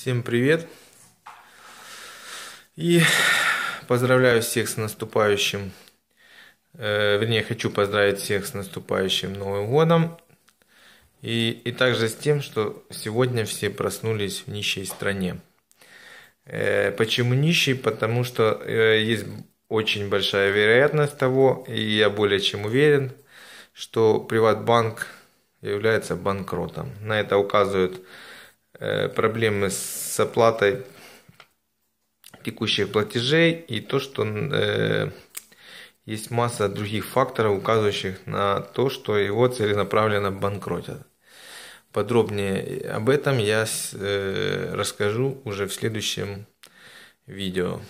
Всем привет! И поздравляю всех с наступающим, э, вернее, хочу поздравить всех с наступающим Новым Годом. И, и также с тем, что сегодня все проснулись в нищей стране. Э, почему нищий? Потому что э, есть очень большая вероятность того, и я более чем уверен, что Приватбанк является банкротом. На это указывают Э, проблемы с оплатой текущих платежей и то, что э, есть масса других факторов, указывающих на то, что его целенаправленно банкротят. Подробнее об этом я э, расскажу уже в следующем видео.